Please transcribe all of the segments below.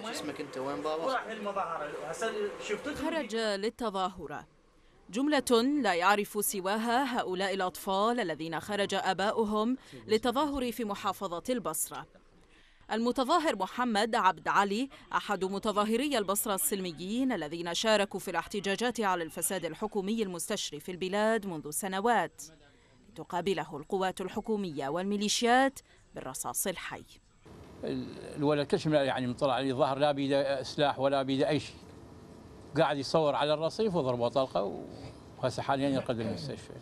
اسمك انت وين بابا؟ راح للمظاهرة هسه شفتوا خرج للتظاهرة جملة لا يعرف سواها هؤلاء الأطفال الذين خرج أباؤهم للتظاهر في محافظة البصرة المتظاهر محمد عبد علي أحد متظاهري البصرة السلميين الذين شاركوا في الاحتجاجات على الفساد الحكومي المستشري في البلاد منذ سنوات تقابله القوات الحكومية والميليشيات بالرصاص الحي الولد كلش يعني طلع عليه ظهر لا بيده سلاح ولا بيده اي شيء قاعد يصور على الرصيف وضربه طلقه وهسه حاليا يرقد المستشفى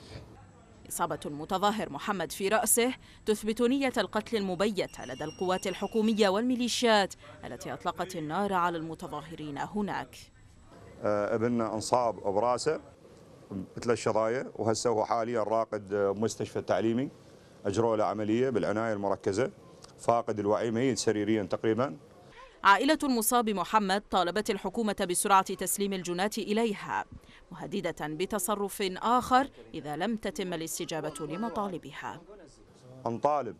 إصابة المتظاهر محمد في رأسه تثبت نية القتل المبيت لدى القوات الحكومية والميليشيات التي أطلقت النار على المتظاهرين هناك آه، ابننا انصاب براسه مثل شظايا وهسه هو حاليا راقد مستشفى تعليمي اجروا له عمليه بالعنايه المركزه فاقد الوعي ميت سريريا تقريبا عائلة المصاب محمد طالبت الحكومة بسرعة تسليم الجنات إليها مهددة بتصرف آخر إذا لم تتم الاستجابة لمطالبها نطالب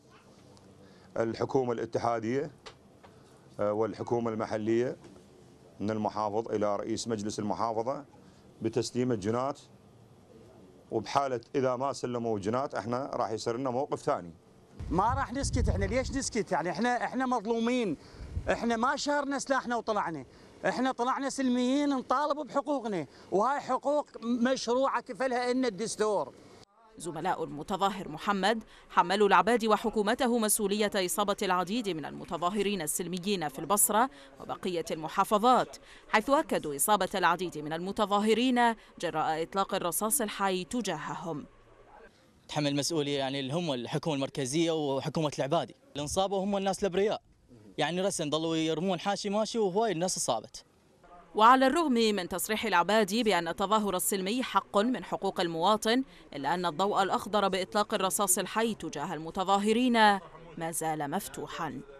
الحكومة الاتحادية آه، والحكومة المحلية من المحافظ إلى رئيس مجلس المحافظة بتسليم الجنات وبحالة إذا ما سلموا الجنات احنا راح يصير لنا موقف ثاني ما راح نسكت احنا ليش نسكت يعني احنا احنا مظلومين احنا ما شهرنا سلاحنا وطلعنا احنا طلعنا سلميين نطالب بحقوقنا وهاي حقوق مشروعه كفلها ان الدستور زملاء المتظاهر محمد حملوا العبادي وحكومته مسؤولية إصابة العديد من المتظاهرين السلميين في البصرة وبقية المحافظات حيث أكدوا إصابة العديد من المتظاهرين جراء إطلاق الرصاص الحي تجاههم تحمل مسؤوليه يعني اللي هم الحكومه المركزيه وحكومه العبادي اللي انصابوا هم الناس الابرياء يعني رسم ضلوا يرمون حاشي ماشي وهواي الناس اصابت وعلى الرغم من تصريح العبادي بأن التظاهر السلمي حق من حقوق المواطن إلا أن الضوء الأخضر بإطلاق الرصاص الحي تجاه المتظاهرين ما زال مفتوحاً